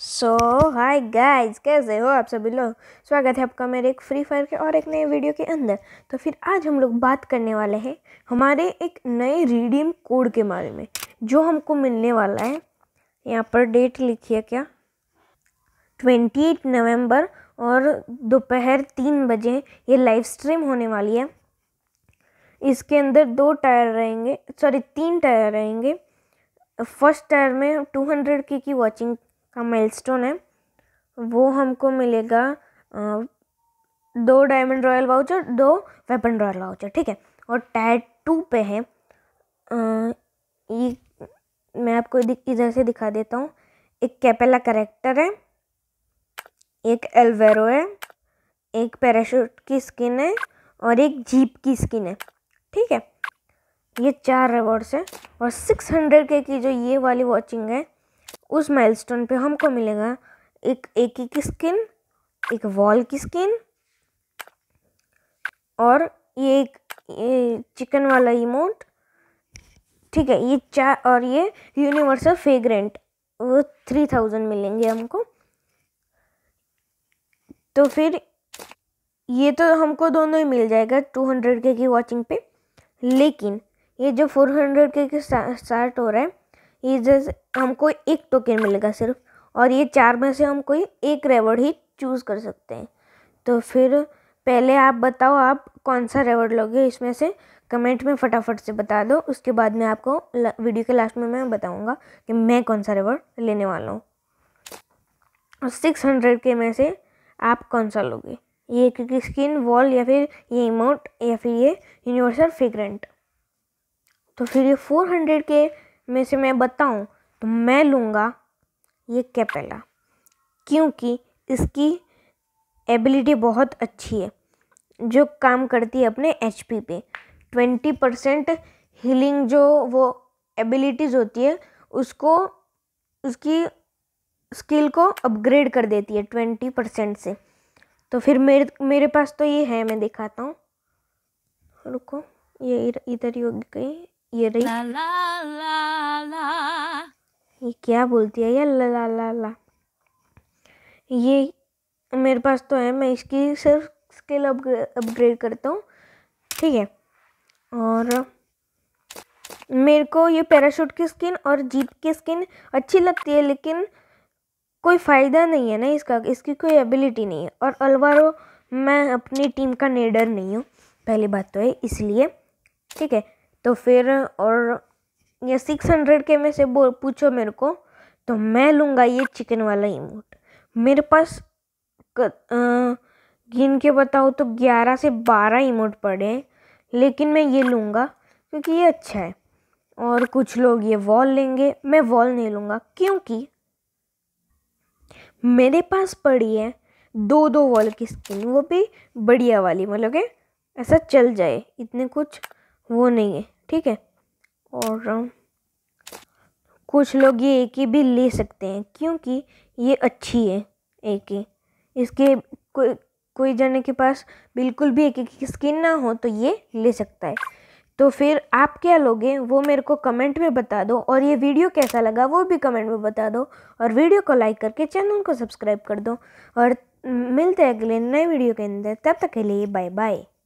सो hi guys कैसे हो आप सभी लोग स्वागत है आपका मेरे एक फ्री फायर के और एक नए वीडियो के अंदर तो फिर आज हम लोग बात करने वाले हैं हमारे एक नए रिडीम कोड के बारे में जो हमको मिलने वाला है यहाँ पर डेट लिखी है क्या ट्वेंटी एट नवम्बर और दोपहर तीन बजे ये लाइव स्ट्रीम होने वाली है इसके अंदर दो टायर रहेंगे सॉरी तीन टायर रहेंगे फर्स्ट टायर में टू हंड्रेड की की वॉचिंग का माइलस्टोन है वो हमको मिलेगा दो डायमंड रॉयल वाउचर दो वेपन रॉयल वाउचर ठीक है और टायर टू पे है ये मैं आपको इधर से दिखा देता हूँ एक कैपेला करेक्टर है एक एल्वेरो है एक पैराशूट की स्किन है और एक जीप की स्किन है ठीक है ये चार रिवॉर्ड्स है और सिक्स हंड्रेड के की जो ये वाली वॉचिंग है उस माइलस्टोन पे हमको मिलेगा एक एक की स्किन एक वॉल की स्किन और ये एक ये चिकन वाला इमोट ठीक है ये चार और ये यूनिवर्सल फेग्रेंट वो थ्री थाउजेंड मिलेंगे हमको तो फिर ये तो हमको दोनों ही मिल जाएगा टू हंड्रेड के की वॉचिंग पे लेकिन ये जो फोर हंड्रेड के स्टार्ट हो रहा है ये जैसे हमको एक टोकन मिलेगा सिर्फ और ये चार में से हम कोई एक रेवर्ड ही चूज़ कर सकते हैं तो फिर पहले आप बताओ आप कौन सा रेवर्ड लोगे इसमें से कमेंट में फटाफट से बता दो उसके बाद में आपको वीडियो के लास्ट में मैं बताऊंगा कि मैं कौन सा रेवर्ड लेने वाला हूँ और सिक्स हंड्रेड के में से आप कौन सा लोगे ये क्योंकि स्किन वॉल या फिर ये इमोट या फिर ये यूनिवर्सल फ्रेगरेंट तो फिर ये फोर हंड्रेड के में से मैं बताऊं तो मैं लूँगा ये कैपेला क्योंकि इसकी एबिलिटी बहुत अच्छी है जो काम करती है अपने एच पी पे ट्वेंटी परसेंट हीलिंग जो वो एबिलिटीज़ होती है उसको उसकी स्किल को अपग्रेड कर देती है ट्वेंटी परसेंट से तो फिर मेरे मेरे पास तो ये है मैं दिखाता हूँ रुको ये इधर ही होगी कहीं ये रही ला ला ला ला ये क्या बोलती है ये ला ला ला ला ये मेरे पास तो है मैं इसकी सिर्फ स्किल अपग्रेड करता हूँ ठीक है और मेरे को ये पैराशूट की स्किन और जीप की स्किन अच्छी लगती है लेकिन कोई फ़ायदा नहीं है ना इसका इसकी कोई एबिलिटी नहीं है और अलवारो मैं अपनी टीम का नेडर नहीं हूँ पहली बात तो है इसलिए ठीक है तो फिर और ये सिक्स हंड्रेड के में से बोल पूछो मेरे को तो मैं लूँगा ये चिकन वाला इमोट मेरे पास गिन के बताओ तो ग्यारह से बारह इमोट पड़े हैं लेकिन मैं ये लूँगा क्योंकि ये अच्छा है और कुछ लोग ये वॉल लेंगे मैं वॉल नहीं लूँगा क्योंकि मेरे पास पड़ी है दो दो वॉल की स्किन वो भी बढ़िया वाली मतलब कि ऐसा चल जाए इतने कुछ वो नहीं है ठीक है और कुछ लोग ये एक ही भी ले सकते हैं क्योंकि ये अच्छी है एक ही इसके कोई कोई जने के पास बिल्कुल भी एक एक की स्किन ना हो तो ये ले सकता है तो फिर आप क्या लोगे वो मेरे को कमेंट में बता दो और ये वीडियो कैसा लगा वो भी कमेंट में बता दो और वीडियो को लाइक करके चैनल को सब्सक्राइब कर दो और मिलते हैं अगले नए वीडियो के अंदर तब तक के लिए बाय बाय